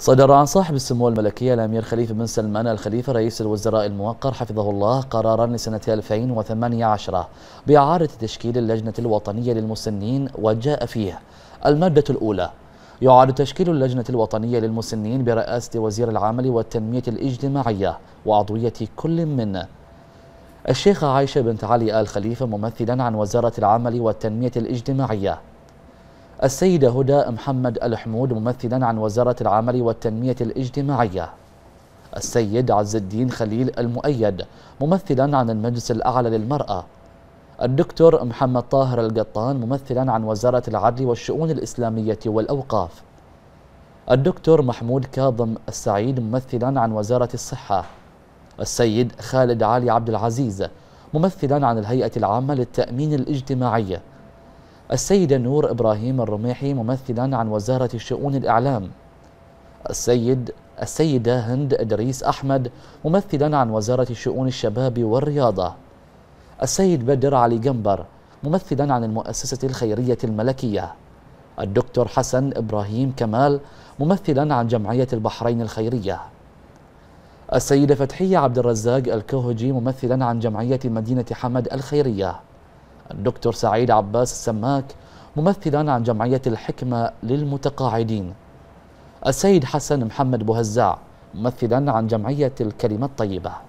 صدر عن صاحب السمو الملكية الأمير خليفة بن سلمان الخليفة رئيس الوزراء الموقر حفظه الله قرارا لسنة 2018 بإعادة تشكيل اللجنة الوطنية للمسنين وجاء فيه المادة الأولى يعاد تشكيل اللجنة الوطنية للمسنين برئاسة وزير العمل والتنمية الاجتماعية وعضوية كل من الشيخة عائشة بنت علي آل خليفة ممثلا عن وزارة العمل والتنمية الاجتماعية السيدة هدى محمد الحمود ممثلا عن وزارة العمل والتنمية الاجتماعية السيد عز الدين خليل المؤيد ممثلا عن المجلس الأعلى للمرأة الدكتور محمد طاهر القطان ممثلا عن وزارة العدل والشؤون الإسلامية والأوقاف الدكتور محمود كاظم السعيد ممثلا عن وزارة الصحة السيد خالد علي عبد العزيز ممثلا عن الهيئة العامة للتأمين الاجتماعي السيد نور إبراهيم الرميحي ممثلا عن وزارة شؤون الإعلام السيد السيدة هند إدريس أحمد ممثلا عن وزارة شؤون الشباب والرياضة السيد بدر علي جنبر ممثلا عن المؤسسة الخيرية الملكية الدكتور حسن إبراهيم كمال ممثلا عن جمعية البحرين الخيرية السيدة فتحية عبد الرزاق الكوهجي ممثلا عن جمعية مدينة حمد الخيرية الدكتور سعيد عباس السماك ممثلا عن جمعية الحكمة للمتقاعدين السيد حسن محمد بوهزاع ممثلا عن جمعية الكلمة الطيبة